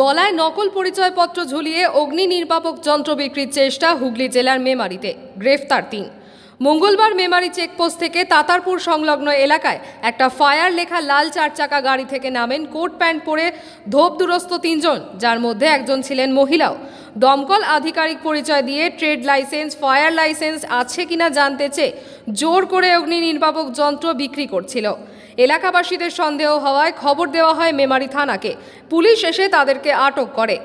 গলায় নকল পরিচয়পত্র ঝুলিয়ে অগ্নি নির্বাপক যন্ত্র বিক্রির চেষ্টা হুগলি জেলার মেমারিতে গ্রেফতার তিন মঙ্গলবার মেমারি চেকপোস্ট থেকে তাতারপুর সংলগ্ন এলাকায় একটা ফায়ার লেখা লাল চার চাকা গাড়ি থেকে নামেন কোট প্যান্ট পরে ধোপ দুরস্ত তিনজন যার মধ্যে একজন ছিলেন মহিলাও দমকল আধিকারিক পরিচয় দিয়ে ট্রেড লাইসেন্স ফায়ার লাইসেন্স আছে কিনা জানতে চেয়ে জোর করে অগ্নি নির্বাপক যন্ত্র বিক্রি করছিল এলাকাবাসীদের সন্দেহ হওয়ায় খবর দেওয়া হয় মেমারি থানাকে পুলিশ এসে তাদেরকে আটক করে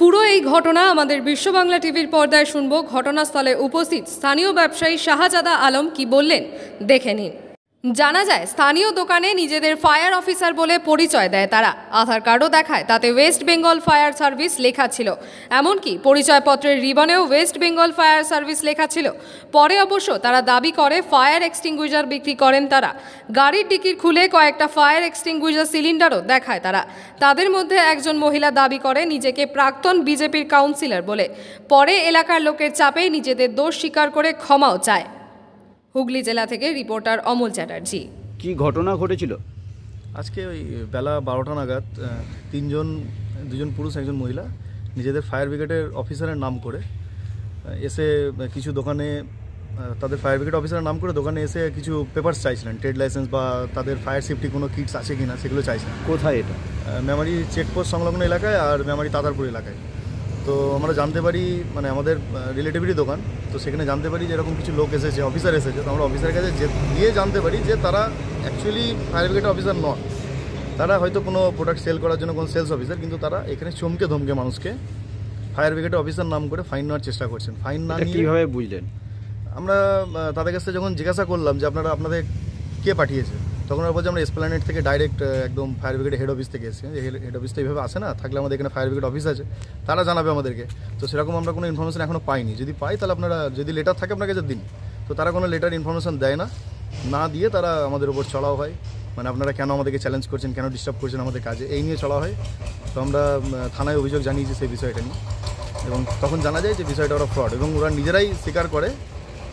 পুরো এই ঘটনা আমাদের বিশ্ববাংলা টিভির পর্দায় শুনব ঘটনাস্থলে উপস্থিত স্থানীয় ব্যবসায়ী শাহজাদা আলম কি বললেন দেখে নিন জানা যায় স্থানীয় দোকানে নিজেদের ফায়ার অফিসার বলে পরিচয় দেয় তারা আধার কার্ডও দেখায় তাতে ওয়েস্ট বেঙ্গল ফায়ার সার্ভিস লেখা ছিল এমনকি পরিচয়পত্রের রিবনেও ওয়েস্ট বেঙ্গল ফায়ার সার্ভিস লেখা ছিল পরে অবশ্য তারা দাবি করে ফায়ার এক্সটিংগুইজার বিক্রি করেন তারা গাড়ির ডিকির খুলে কয়েকটা ফায়ার এক্সটিংগুইজার সিলিন্ডারও দেখায় তারা তাদের মধ্যে একজন মহিলা দাবি করে নিজেকে প্রাক্তন বিজেপির কাউন্সিলর বলে পরে এলাকার লোকের চাপে নিজেদের দোষ স্বীকার করে ক্ষমাও চায় হুগলি জেলা থেকে রিপোর্টার অমল চ্যাটার্জি কি ঘটনা ঘটেছিল আজকে ওই বেলা বারোটা নাগাদ তিনজন দুজন পুরুষ একজন মহিলা নিজেদের ফায়ার ব্রিগেডের অফিসারের নাম করে এসে কিছু দোকানে তাদের ফায়ার ব্রিগেড অফিসারের নাম করে দোকানে এসে কিছু পেপার্স চাইছিলেন ট্রেড লাইসেন্স বা তাদের ফায়ার সেফটি কোনো কিটস আছে কি না সেগুলো চাইছিলেন কোথায় এটা মেমারি চেকপোস্ট সংলগ্ন এলাকায় আর মেমারি তাতারপুর এলাকায় তো আমরা জানতে পারি মানে আমাদের রিলেটিভিটি দোকান তো সেখানে জানতে পারি যে এরকম কিছু লোক এসেছে অফিসার এসেছে তো আমরা অফিসারের কাছে দিয়ে জানতে পারি যে তারা অ্যাকচুয়ালি ফায়ার ব্রিগেডের অফিসার নয় তারা হয়তো কোনো প্রোডাক্ট সেল করার জন্য কোনো সেলস অফিসার কিন্তু তারা এখানে চমকে ধমকে মানুষকে ফায়ার ব্রিগেডের অফিসার নাম করে ফাইন নেওয়ার চেষ্টা করছেন ফাইন না নিয়ে কীভাবে বুঝলেন আমরা তাদের কাছে যখন জিজ্ঞাসা করলাম যে আপনারা আপনাদের কে পাঠিয়েছে তখন ওরা বলছে আমরা এসপ্ল্যানেট থেকে ডাইরেক্ট একদম ফায়ার ব্রিগেড হেড অফিস থেকে এসেছি হেড অফিস তো এইভাবে আসে না থাকলে আমাদের এখানে ফায়ার ব্রিগেড অফিস আছে তারা জানাবে আমাদেরকে তো সেরকম আমরা কোনো ইনফরমেশন এখনও পাইনি যদি পাই তাহলে আপনারা যদি লেটার থাকে আপনাকে দিন তো তারা কোনো লেটার ইনফরমেশন দেয় না না দিয়ে তারা আমাদের ওপর চড়াও হয় মানে আপনারা কেন আমাদেরকে চ্যালেঞ্জ করছেন কেন ডিস্টার্ব করছেন আমাদের কাজে এই নিয়ে চড়া হয় তো আমরা থানায় অভিযোগ জানিয়েছি সেই বিষয়টা নিয়ে এবং তখন জানা যায় যে বিষয়টা ওরা ফ্রড এবং ওরা নিজেরাই স্বীকার করে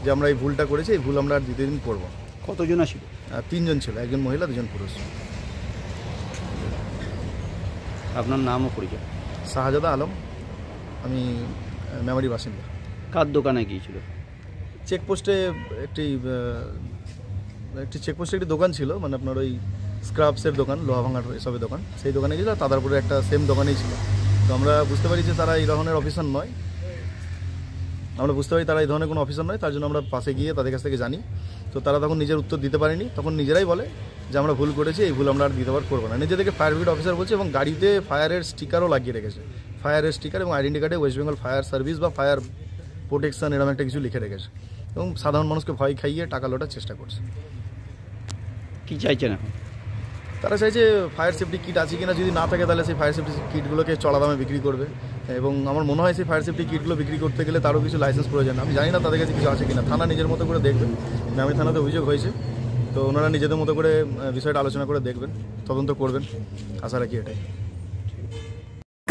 যে আমরা এই ভুলটা করেছি এই ভুল আমরা আর দ্বিতীয় দিন করবো কতজন আসিল তিনজন ছিল একজন মহিলা দুজন পুরুষ আপনার নাম ও পরিচয় শাহজাদা আলম আমি মেমারি বাসিন্দা কার দোকানে গিয়েছিল চেকপোস্টে একটি একটি চেকপোস্টে একটি দোকান ছিল মানে আপনার ওই স্ক্রাবসের দোকান লোহা ভাঙার এসবের দোকান সেই দোকানে গিয়েছিল তাদের উপরে একটা সেম দোকানেই ছিল তো আমরা বুঝতে পারি যে তারা এই ধরনের অফিসার নয় আমরা বুঝতে পারি তারা এই ধরনের কোনো অফিসার নয় তার জন্য আমরা পাশে গিয়ে তাদের কাছ থেকে জানি তো তারা তখন নিজের উত্তর দিতে পারেনি তখন নিজেরাই বলে যে আমরা ভুল করেছি এই ভুল আমরা আর দ্বিতীয়বার করবো না নিজেদেরকে ফায়ার ব্রিগেড অফিসার বলছে এবং গাড়িতে ফায়ারের স্টিকারও লাগিয়ে রেখেছে ফায়ারের স্টিকার এবং আইডেন্টি কার্ডে ওয়েস্ট বেঙ্গল ফায়ার সার্ভিস বা ফায়ার প্রোটেকশন এরকম একটা কিছু লিখে রেখেছে এবং সাধারণ মানুষকে ভয় খাইয়ে টাকা লোটার চেষ্টা করছে কী চাইছেন এখন তারা চাইছে ফায়ার সেফটি কিট আছে কিনা যদি না থাকে তাহলে সেই ফায়ার সেফটি কিটগুলোকে চড়া দামে বিক্রি করবে এবং আমার মনে হয় সেই ফায়ার সেফটি কিটগুলো বিক্রি করতে গেলে তারও কিছু লাইসেন্স প্রয়োজন আমি জানি না তাদের কাছে কিছু আছে কিনা থানা নিজের মতো করে দেখবেন গ্রামে থানাতে অভিযোগ হয়েছে তো ওনারা নিজেদের মতো করে বিষয়টা আলোচনা করে দেখবেন তদন্ত করবেন আশা রাখি এটাই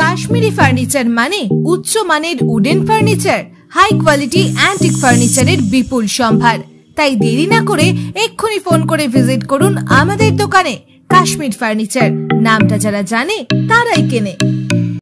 কাশ্মীরি ফার্নিচার মানে উচ্চ মানের wooden furniture high quality antique ফার্নিচারের বিপুল সম্ভার তাই দেরি না করে এক্ষুনি ফোন করে ভিজিট করুন আমাদের দোকানে কাশ্মীর ফার্নিচার নামটা যারা জানে তারাই কেনে